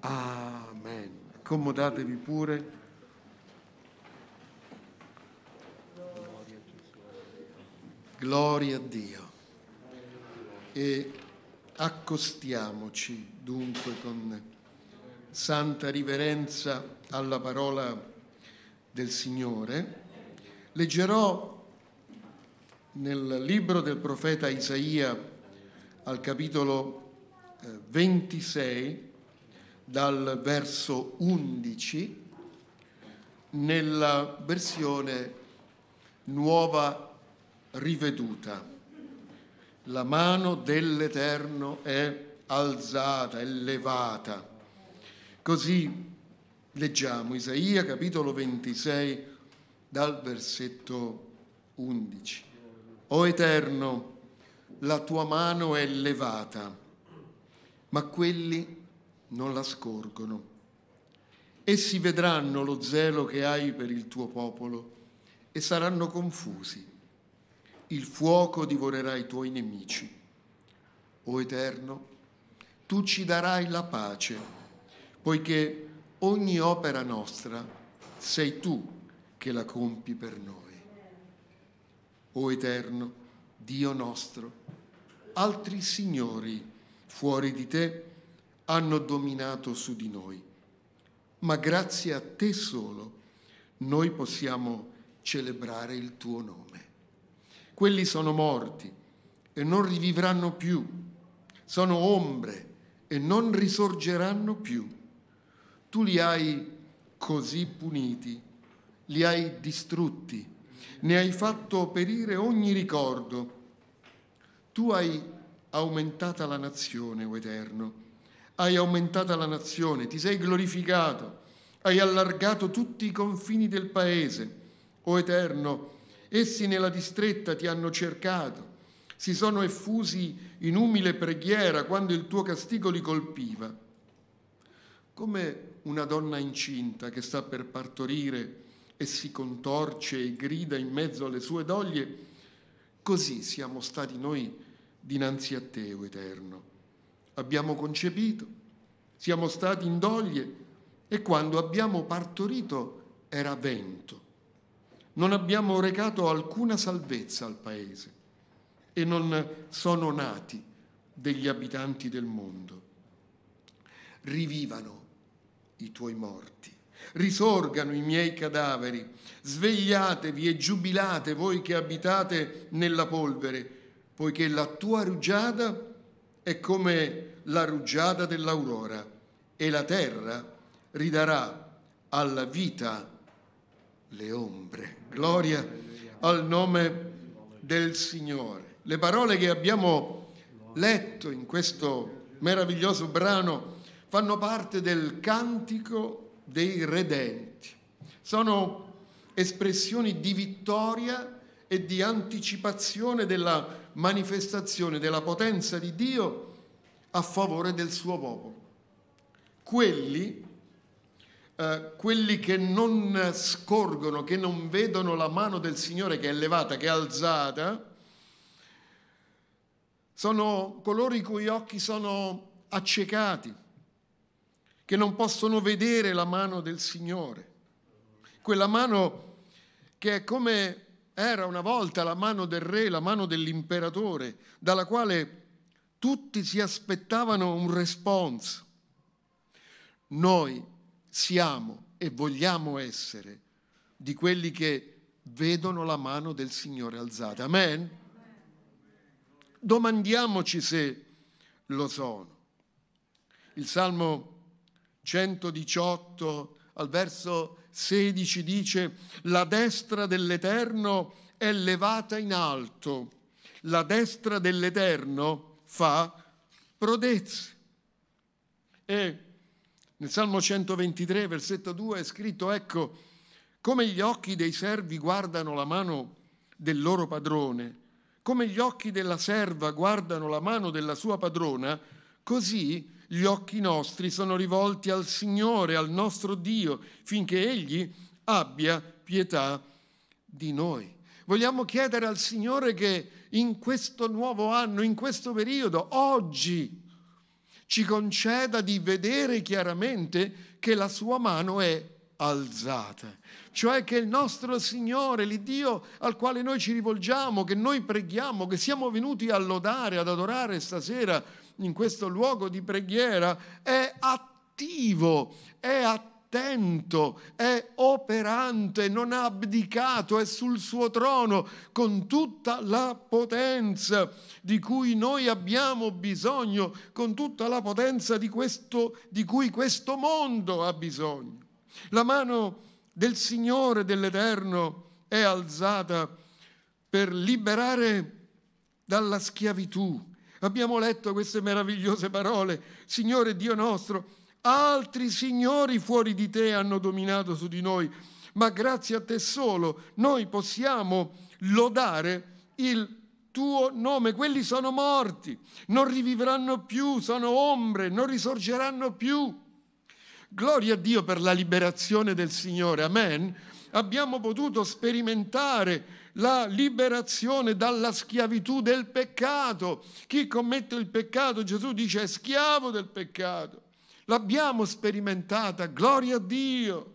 Amen. Accomodatevi pure. Gloria a Dio. E accostiamoci dunque con santa riverenza alla parola del Signore. Leggerò nel libro del profeta Isaia al capitolo 26 eh, dal verso 11 nella versione nuova riveduta. La mano dell'Eterno è alzata, è levata. Così leggiamo Isaia capitolo 26 dal versetto 11. O Eterno, la tua mano è levata, ma quelli non la scorgono. Essi vedranno lo zelo che hai per il tuo popolo e saranno confusi. Il fuoco divorerà i tuoi nemici. O Eterno, tu ci darai la pace, poiché ogni opera nostra sei tu che la compi per noi. O Eterno, Dio nostro, altri signori fuori di te hanno dominato su di noi. Ma grazie a te solo noi possiamo celebrare il tuo nome. Quelli sono morti e non rivivranno più, sono ombre e non risorgeranno più. Tu li hai così puniti, li hai distrutti, ne hai fatto perire ogni ricordo. Tu hai aumentata la nazione, o Eterno, hai aumentata la nazione, ti sei glorificato, hai allargato tutti i confini del paese. O Eterno, essi nella distretta ti hanno cercato, si sono effusi in umile preghiera quando il tuo castigo li colpiva. Come una donna incinta che sta per partorire e si contorce e grida in mezzo alle sue doglie, così siamo stati noi dinanzi a te, o Eterno abbiamo concepito, siamo stati in doglie e quando abbiamo partorito era vento. Non abbiamo recato alcuna salvezza al paese e non sono nati degli abitanti del mondo. Rivivano i tuoi morti, risorgano i miei cadaveri, svegliatevi e giubilate voi che abitate nella polvere, poiché la tua rugiada è come la rugiada dell'aurora e la terra ridarà alla vita le ombre. Gloria al nome del Signore. Le parole che abbiamo letto in questo meraviglioso brano fanno parte del cantico dei redenti. Sono espressioni di vittoria e di anticipazione della manifestazione della potenza di Dio a favore del suo popolo. Quelli, eh, quelli che non scorgono, che non vedono la mano del Signore che è elevata, che è alzata, sono coloro i cui occhi sono accecati, che non possono vedere la mano del Signore. Quella mano che è come era una volta la mano del re, la mano dell'imperatore, dalla quale tutti si aspettavano un responso. Noi siamo e vogliamo essere di quelli che vedono la mano del Signore alzata. Amen? Domandiamoci se lo sono. Il Salmo 118 al verso 16 dice, la destra dell'Eterno è levata in alto, la destra dell'Eterno fa prodezze. E nel Salmo 123, versetto 2, è scritto, ecco, come gli occhi dei servi guardano la mano del loro padrone, come gli occhi della serva guardano la mano della sua padrona, così gli occhi nostri sono rivolti al Signore, al nostro Dio, finché Egli abbia pietà di noi. Vogliamo chiedere al Signore che in questo nuovo anno, in questo periodo, oggi, ci conceda di vedere chiaramente che la sua mano è alzata, cioè che il nostro Signore, l'Iddio al quale noi ci rivolgiamo, che noi preghiamo, che siamo venuti a lodare, ad adorare stasera, in questo luogo di preghiera è attivo, è attento, è operante, non ha abdicato, è sul suo trono con tutta la potenza di cui noi abbiamo bisogno, con tutta la potenza di, questo, di cui questo mondo ha bisogno. La mano del Signore dell'Eterno è alzata per liberare dalla schiavitù, Abbiamo letto queste meravigliose parole. Signore Dio nostro, altri signori fuori di te hanno dominato su di noi, ma grazie a te solo noi possiamo lodare il tuo nome. Quelli sono morti, non rivivranno più, sono ombre, non risorgeranno più. Gloria a Dio per la liberazione del Signore. Amen abbiamo potuto sperimentare la liberazione dalla schiavitù del peccato. Chi commette il peccato, Gesù dice, è schiavo del peccato. L'abbiamo sperimentata, gloria a Dio.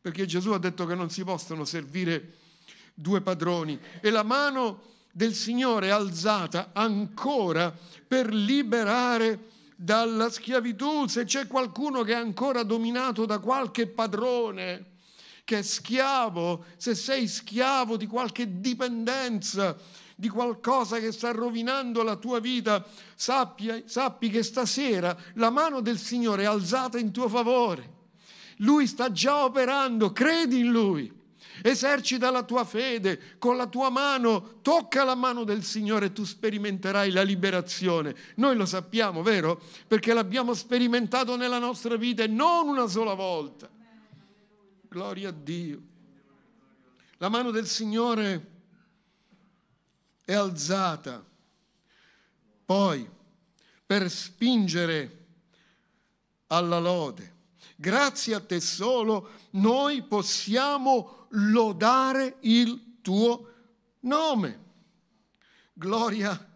Perché Gesù ha detto che non si possono servire due padroni e la mano del Signore è alzata ancora per liberare dalla schiavitù se c'è qualcuno che è ancora dominato da qualche padrone che è schiavo, se sei schiavo di qualche dipendenza, di qualcosa che sta rovinando la tua vita, sappi, sappi che stasera la mano del Signore è alzata in tuo favore. Lui sta già operando, credi in Lui. Esercita la tua fede con la tua mano, tocca la mano del Signore e tu sperimenterai la liberazione. Noi lo sappiamo, vero? Perché l'abbiamo sperimentato nella nostra vita e non una sola volta. Gloria a Dio. La mano del Signore è alzata. Poi, per spingere alla lode, grazie a te solo, noi possiamo lodare il tuo nome. Gloria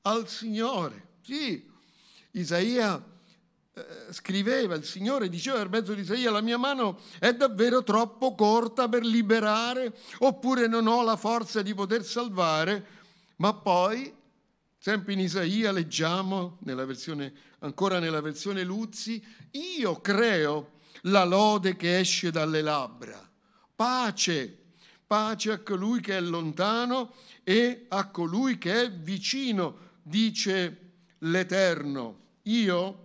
al Signore. Sì, Isaia eh, scriveva il Signore, diceva per mezzo di Isaia, la mia mano è davvero troppo corta per liberare, oppure non ho la forza di poter salvare, ma poi, sempre in Isaia leggiamo, nella versione, ancora nella versione Luzzi, io creo la lode che esce dalle labbra, pace, pace a colui che è lontano e a colui che è vicino, dice l'Eterno. Io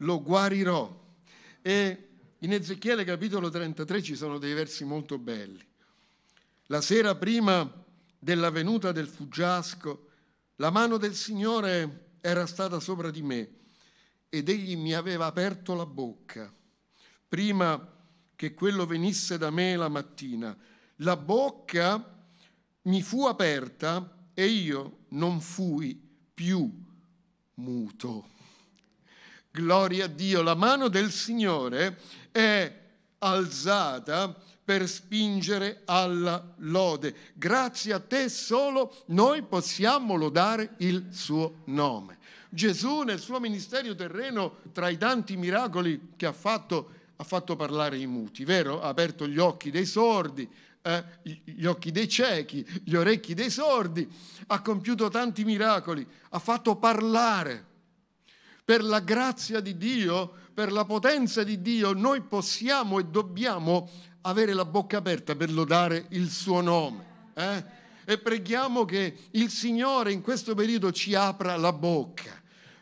lo guarirò. E in Ezechiele capitolo 33 ci sono dei versi molto belli. La sera prima della venuta del fuggiasco, la mano del Signore era stata sopra di me ed egli mi aveva aperto la bocca prima che quello venisse da me la mattina. La bocca mi fu aperta e io non fui più muto. Gloria a Dio, la mano del Signore è alzata per spingere alla lode. Grazie a te solo noi possiamo lodare il suo nome. Gesù nel suo ministero terreno, tra i tanti miracoli che ha fatto, ha fatto parlare i muti, vero? Ha aperto gli occhi dei sordi, eh, gli occhi dei ciechi, gli orecchi dei sordi, ha compiuto tanti miracoli, ha fatto parlare per la grazia di Dio, per la potenza di Dio, noi possiamo e dobbiamo avere la bocca aperta per lodare il suo nome. Eh? E preghiamo che il Signore in questo periodo ci apra la bocca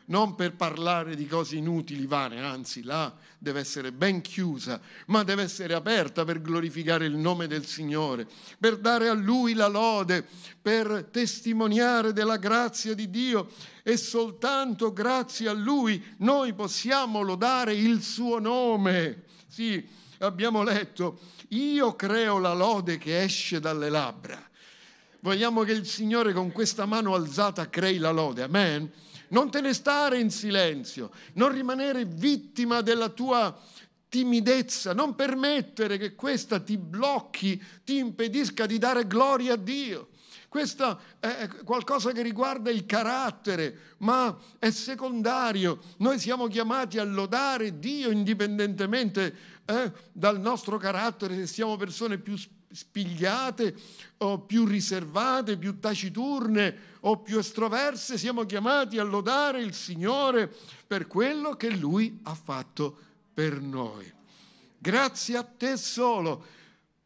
non per parlare di cose inutili, vane, anzi là deve essere ben chiusa, ma deve essere aperta per glorificare il nome del Signore, per dare a Lui la lode, per testimoniare della grazia di Dio e soltanto grazie a Lui noi possiamo lodare il suo nome. Sì, abbiamo letto, io creo la lode che esce dalle labbra. Vogliamo che il Signore con questa mano alzata crei la lode, amen? non te ne stare in silenzio, non rimanere vittima della tua timidezza, non permettere che questa ti blocchi, ti impedisca di dare gloria a Dio. Questo è qualcosa che riguarda il carattere, ma è secondario. Noi siamo chiamati a lodare Dio indipendentemente eh, dal nostro carattere, se siamo persone più spirituali spigliate o più riservate, più taciturne o più estroverse, siamo chiamati a lodare il Signore per quello che Lui ha fatto per noi. Grazie a te solo.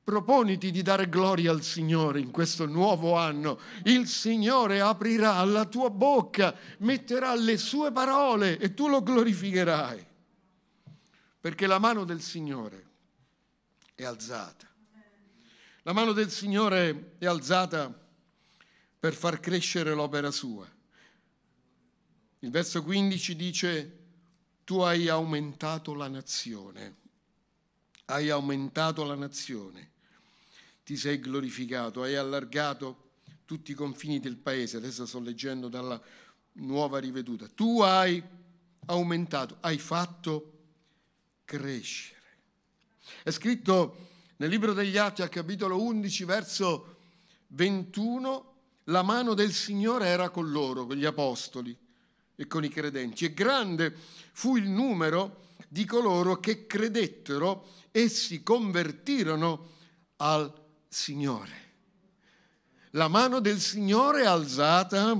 Proponiti di dare gloria al Signore in questo nuovo anno. Il Signore aprirà la tua bocca, metterà le sue parole e tu lo glorificherai. Perché la mano del Signore è alzata la mano del Signore è alzata per far crescere l'opera sua. Il verso 15 dice, tu hai aumentato la nazione, hai aumentato la nazione, ti sei glorificato, hai allargato tutti i confini del paese, adesso sto leggendo dalla nuova riveduta, tu hai aumentato, hai fatto crescere. È scritto nel libro degli Atti, al capitolo 11, verso 21, la mano del Signore era con loro, con gli apostoli e con i credenti. E grande fu il numero di coloro che credettero e si convertirono al Signore. La mano del Signore è alzata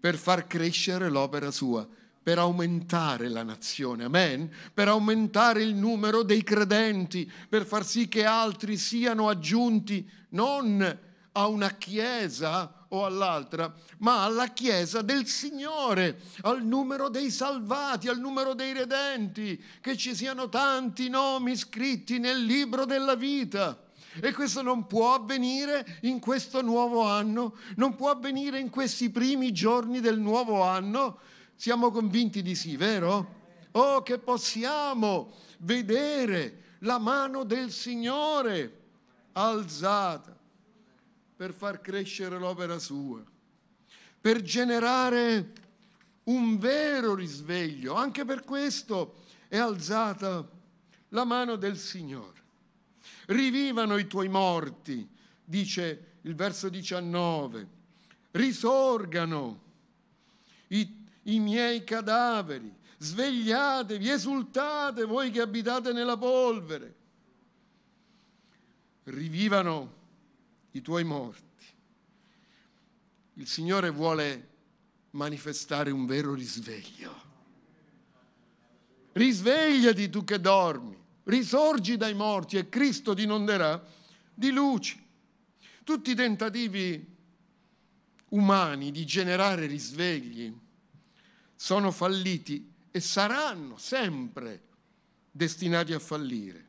per far crescere l'opera sua per aumentare la nazione, amen, per aumentare il numero dei credenti, per far sì che altri siano aggiunti non a una chiesa o all'altra, ma alla chiesa del Signore, al numero dei salvati, al numero dei redenti, che ci siano tanti nomi scritti nel libro della vita. E questo non può avvenire in questo nuovo anno, non può avvenire in questi primi giorni del nuovo anno, siamo convinti di sì, vero? Oh, che possiamo vedere la mano del Signore alzata per far crescere l'opera sua, per generare un vero risveglio. Anche per questo è alzata la mano del Signore. Rivivano i tuoi morti, dice il verso 19. Risorgano i tuoi i miei cadaveri, svegliatevi, esultate voi che abitate nella polvere, rivivano i tuoi morti. Il Signore vuole manifestare un vero risveglio. Risvegliati tu che dormi, risorgi dai morti e Cristo ti inonderà di luci. Tutti i tentativi umani di generare risvegli sono falliti e saranno sempre destinati a fallire.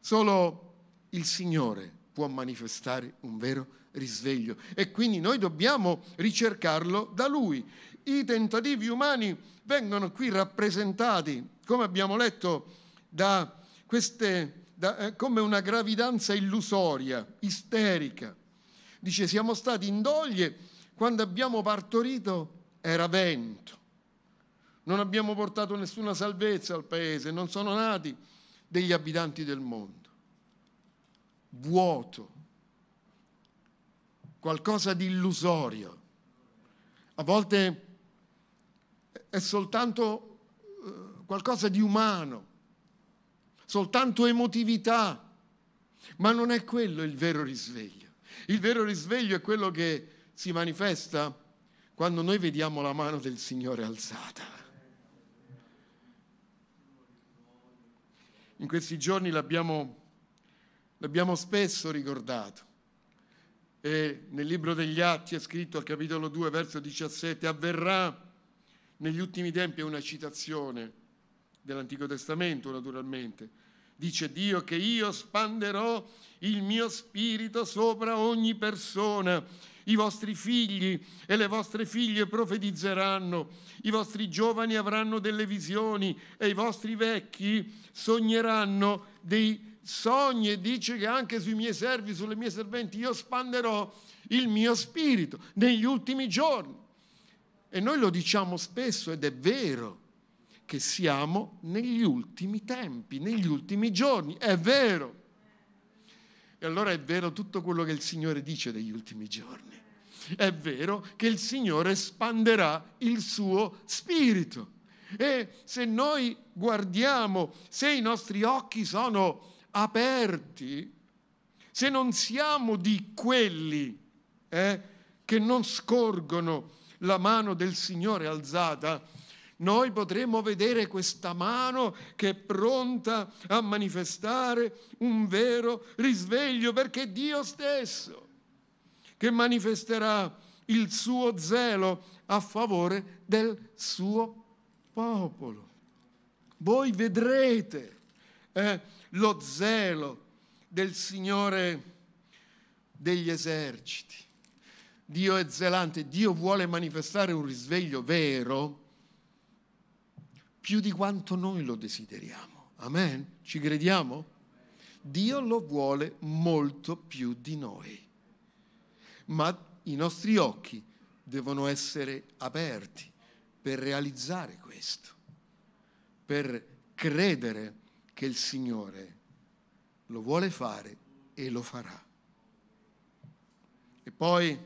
Solo il Signore può manifestare un vero risveglio e quindi noi dobbiamo ricercarlo da Lui. I tentativi umani vengono qui rappresentati, come abbiamo letto, da queste, da, eh, come una gravidanza illusoria, isterica. Dice, siamo stati in doglie quando abbiamo partorito era vento. Non abbiamo portato nessuna salvezza al paese, non sono nati degli abitanti del mondo. Vuoto, qualcosa di illusorio. A volte è soltanto eh, qualcosa di umano, soltanto emotività, ma non è quello il vero risveglio. Il vero risveglio è quello che si manifesta quando noi vediamo la mano del Signore alzata. In questi giorni l'abbiamo, l'abbiamo spesso ricordato. E nel libro degli Atti è scritto al capitolo 2, verso 17, avverrà negli ultimi tempi è una citazione dell'Antico Testamento, naturalmente. Dice Dio che io spanderò il mio spirito sopra ogni persona i vostri figli e le vostre figlie profetizzeranno, i vostri giovani avranno delle visioni e i vostri vecchi sogneranno dei sogni e dice che anche sui miei servi, sulle mie serventi io spanderò il mio spirito negli ultimi giorni. E noi lo diciamo spesso ed è vero che siamo negli ultimi tempi, negli ultimi giorni, è vero. E allora è vero tutto quello che il Signore dice degli ultimi giorni. È vero che il Signore espanderà il suo spirito. E se noi guardiamo, se i nostri occhi sono aperti, se non siamo di quelli eh, che non scorgono la mano del Signore alzata, noi potremo vedere questa mano che è pronta a manifestare un vero risveglio, perché è Dio stesso che manifesterà il suo zelo a favore del suo popolo. Voi vedrete eh, lo zelo del Signore degli eserciti. Dio è zelante, Dio vuole manifestare un risveglio vero più di quanto noi lo desideriamo. Amen? Ci crediamo? Dio lo vuole molto più di noi, ma i nostri occhi devono essere aperti per realizzare questo, per credere che il Signore lo vuole fare e lo farà. E poi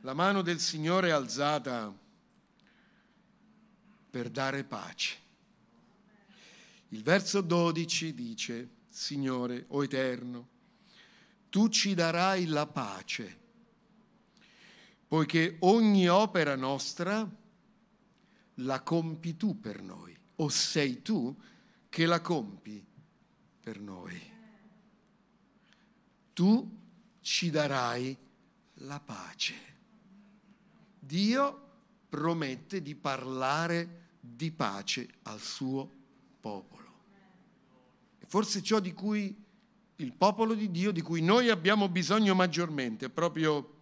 la mano del Signore è alzata per dare pace. Il verso 12 dice, Signore, o Eterno, tu ci darai la pace, poiché ogni opera nostra la compi tu per noi, o sei tu che la compi per noi. Tu ci darai la pace. Dio promette di parlare noi di pace al suo popolo. E forse ciò di cui il popolo di Dio, di cui noi abbiamo bisogno maggiormente, è proprio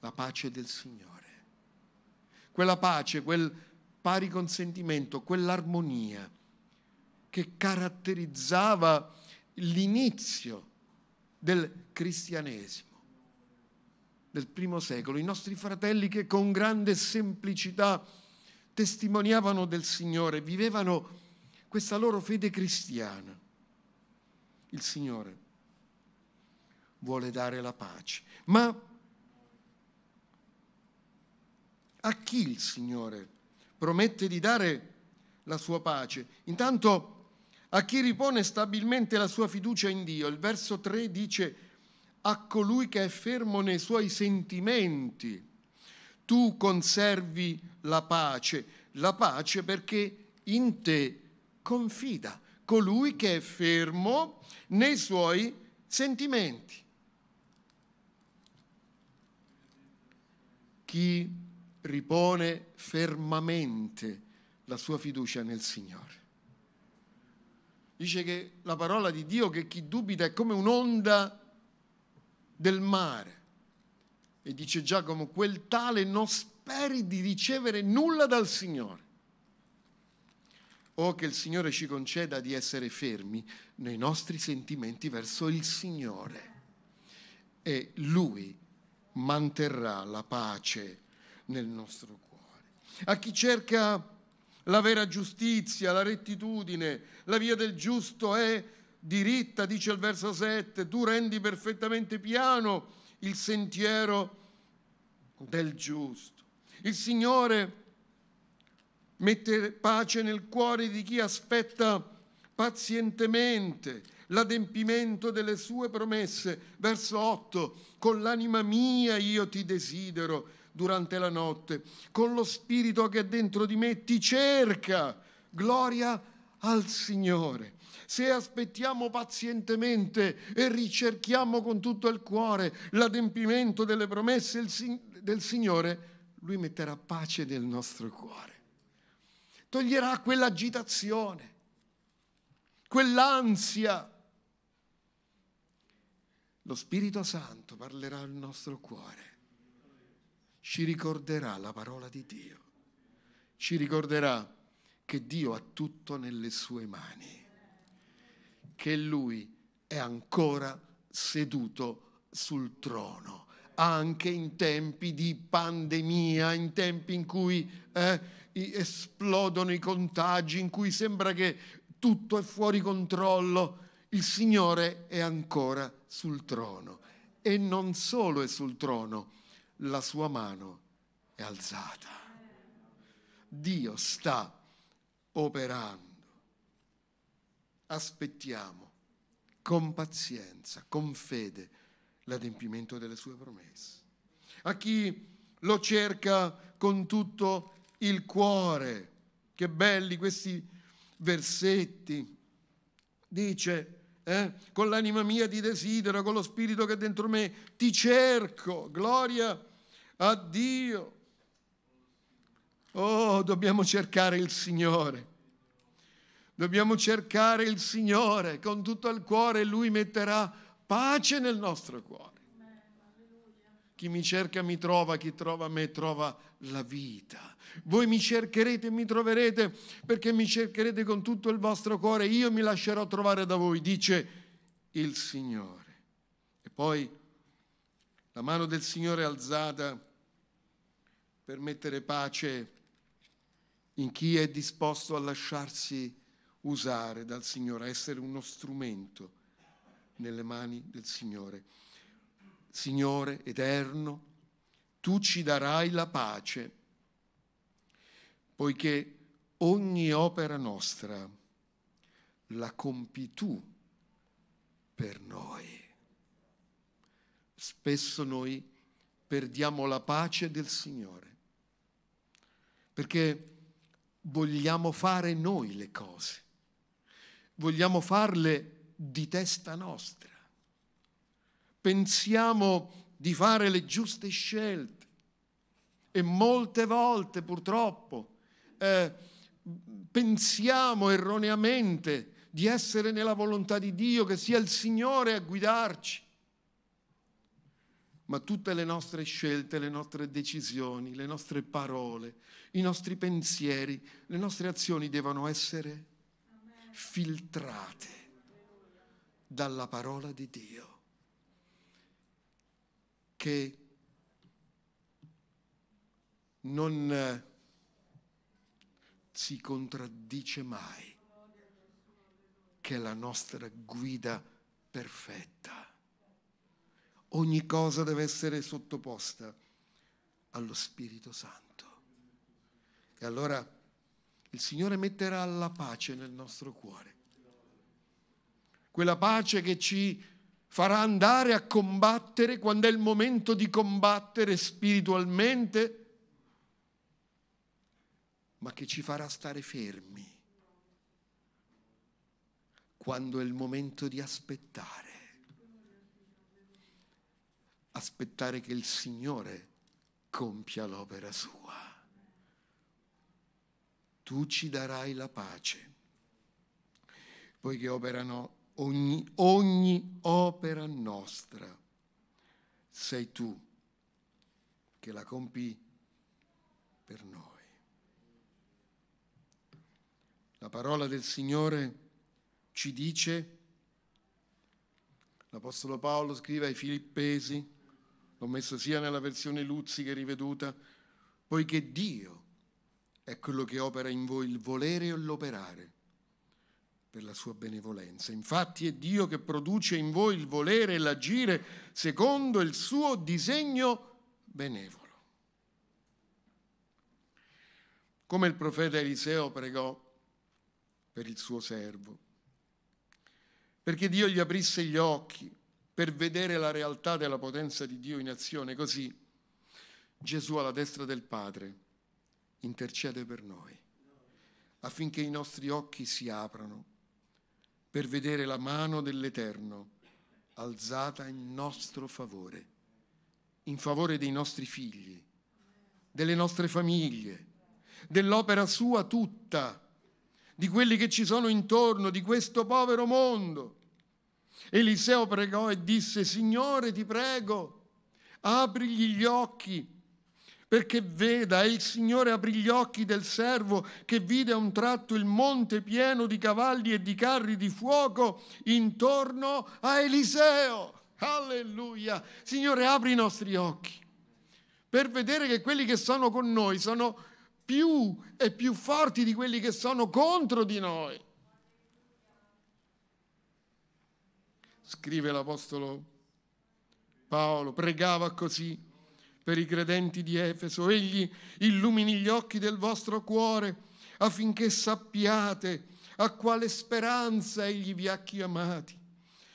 la pace del Signore. Quella pace, quel pari consentimento, quell'armonia che caratterizzava l'inizio del cristianesimo del primo secolo, i nostri fratelli che con grande semplicità testimoniavano del Signore, vivevano questa loro fede cristiana. Il Signore vuole dare la pace. Ma a chi il Signore promette di dare la sua pace? Intanto a chi ripone stabilmente la sua fiducia in Dio. Il verso 3 dice a colui che è fermo nei suoi sentimenti tu conservi la pace, la pace perché in te confida colui che è fermo nei suoi sentimenti. Chi ripone fermamente la sua fiducia nel Signore. Dice che la parola di Dio che chi dubita è come un'onda del mare e dice Giacomo, quel tale non speri di ricevere nulla dal Signore. O che il Signore ci conceda di essere fermi nei nostri sentimenti verso il Signore. E Lui manterrà la pace nel nostro cuore. A chi cerca la vera giustizia, la rettitudine, la via del giusto è diritta, dice il verso 7, tu rendi perfettamente piano il sentiero del giusto. Il Signore mette pace nel cuore di chi aspetta pazientemente l'adempimento delle sue promesse. Verso 8, con l'anima mia io ti desidero durante la notte, con lo spirito che è dentro di me ti cerca. Gloria al Signore se aspettiamo pazientemente e ricerchiamo con tutto il cuore l'adempimento delle promesse del Signore, Lui metterà pace nel nostro cuore, toglierà quell'agitazione, quell'ansia. Lo Spirito Santo parlerà al nostro cuore, ci ricorderà la parola di Dio, ci ricorderà che Dio ha tutto nelle sue mani che lui è ancora seduto sul trono anche in tempi di pandemia, in tempi in cui eh, esplodono i contagi, in cui sembra che tutto è fuori controllo, il Signore è ancora sul trono. E non solo è sul trono, la sua mano è alzata. Dio sta operando aspettiamo con pazienza, con fede, l'adempimento delle sue promesse. A chi lo cerca con tutto il cuore. Che belli questi versetti. Dice, eh, con l'anima mia ti desidero, con lo spirito che è dentro me ti cerco. Gloria a Dio. Oh, dobbiamo cercare il Signore Dobbiamo cercare il Signore con tutto il cuore e Lui metterà pace nel nostro cuore. Chi mi cerca mi trova, chi trova me trova la vita. Voi mi cercherete e mi troverete perché mi cercherete con tutto il vostro cuore, io mi lascerò trovare da voi, dice il Signore. E poi la mano del Signore è alzata per mettere pace in chi è disposto a lasciarsi usare dal Signore, essere uno strumento nelle mani del Signore. Signore eterno, tu ci darai la pace, poiché ogni opera nostra la compi tu per noi. Spesso noi perdiamo la pace del Signore, perché vogliamo fare noi le cose vogliamo farle di testa nostra. Pensiamo di fare le giuste scelte e molte volte purtroppo eh, pensiamo erroneamente di essere nella volontà di Dio, che sia il Signore a guidarci. Ma tutte le nostre scelte, le nostre decisioni, le nostre parole, i nostri pensieri, le nostre azioni devono essere filtrate dalla parola di Dio, che non eh, si contraddice mai, che è la nostra guida perfetta. Ogni cosa deve essere sottoposta allo Spirito Santo. E allora il Signore metterà la pace nel nostro cuore. Quella pace che ci farà andare a combattere quando è il momento di combattere spiritualmente, ma che ci farà stare fermi quando è il momento di aspettare. Aspettare che il Signore compia l'opera sua tu ci darai la pace. Poiché operano ogni, ogni opera nostra, sei tu che la compi per noi. La parola del Signore ci dice, l'Apostolo Paolo scrive ai Filippesi, l'ho messo sia nella versione Luzzi che riveduta, poiché Dio è quello che opera in voi il volere e l'operare per la sua benevolenza. Infatti è Dio che produce in voi il volere e l'agire secondo il suo disegno benevolo. Come il profeta Eliseo pregò per il suo servo, perché Dio gli aprisse gli occhi per vedere la realtà della potenza di Dio in azione, così Gesù alla destra del Padre intercede per noi, affinché i nostri occhi si aprano per vedere la mano dell'Eterno alzata in nostro favore, in favore dei nostri figli, delle nostre famiglie, dell'opera sua tutta, di quelli che ci sono intorno, di questo povero mondo. Eliseo pregò e disse, Signore, ti prego, aprigli gli occhi perché veda e il Signore aprì gli occhi del servo che vide a un tratto il monte pieno di cavalli e di carri di fuoco intorno a Eliseo. Alleluia! Signore, apri i nostri occhi per vedere che quelli che sono con noi sono più e più forti di quelli che sono contro di noi. Scrive l'Apostolo Paolo, pregava così per i credenti di Efeso. Egli illumini gli occhi del vostro cuore affinché sappiate a quale speranza egli vi ha chiamati,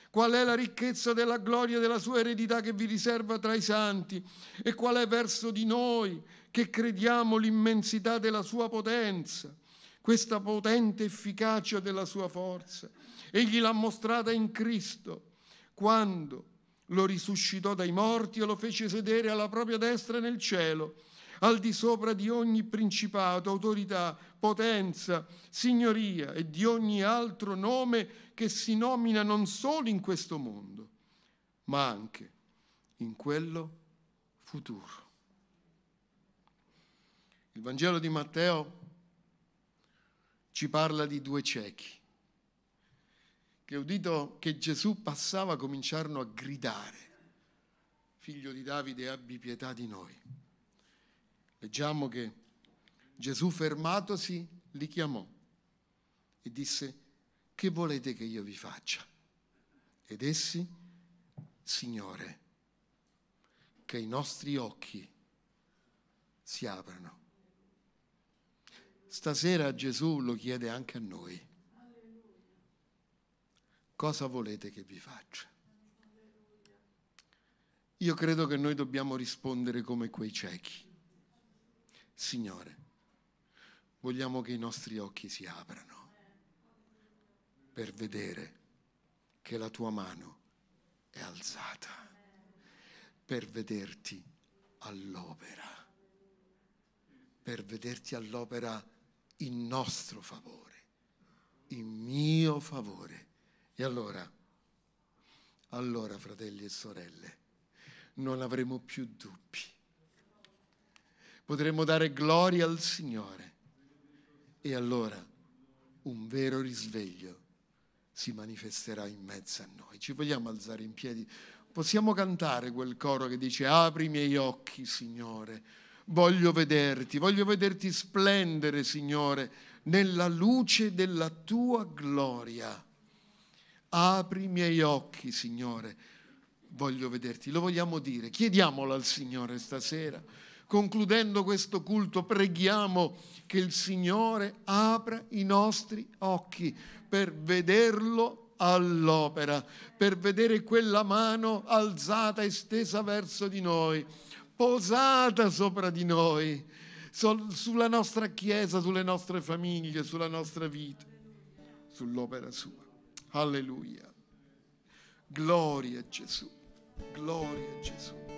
qual è la ricchezza della gloria della sua eredità che vi riserva tra i santi e qual è verso di noi che crediamo l'immensità della sua potenza, questa potente efficacia della sua forza. Egli l'ha mostrata in Cristo quando lo risuscitò dai morti e lo fece sedere alla propria destra nel cielo, al di sopra di ogni principato, autorità, potenza, signoria e di ogni altro nome che si nomina non solo in questo mondo, ma anche in quello futuro. Il Vangelo di Matteo ci parla di due ciechi che udito che Gesù passava cominciarono a gridare, figlio di Davide abbi pietà di noi. Leggiamo che Gesù fermatosi li chiamò e disse, che volete che io vi faccia? Ed essi, Signore, che i nostri occhi si aprano. Stasera Gesù lo chiede anche a noi cosa volete che vi faccia? Io credo che noi dobbiamo rispondere come quei ciechi. Signore, vogliamo che i nostri occhi si aprano per vedere che la tua mano è alzata, per vederti all'opera, per vederti all'opera in nostro favore, in mio favore e allora, allora fratelli e sorelle, non avremo più dubbi. Potremo dare gloria al Signore. E allora un vero risveglio si manifesterà in mezzo a noi. Ci vogliamo alzare in piedi? Possiamo cantare quel coro che dice apri i miei occhi, Signore. Voglio vederti, voglio vederti splendere, Signore, nella luce della tua gloria. Apri i miei occhi, Signore, voglio vederti. Lo vogliamo dire, chiediamolo al Signore stasera. Concludendo questo culto, preghiamo che il Signore apra i nostri occhi per vederlo all'opera, per vedere quella mano alzata e stesa verso di noi, posata sopra di noi, sulla nostra chiesa, sulle nostre famiglie, sulla nostra vita, sull'opera sua. Alleluia. Gloria a Gesù. Gloria a Gesù.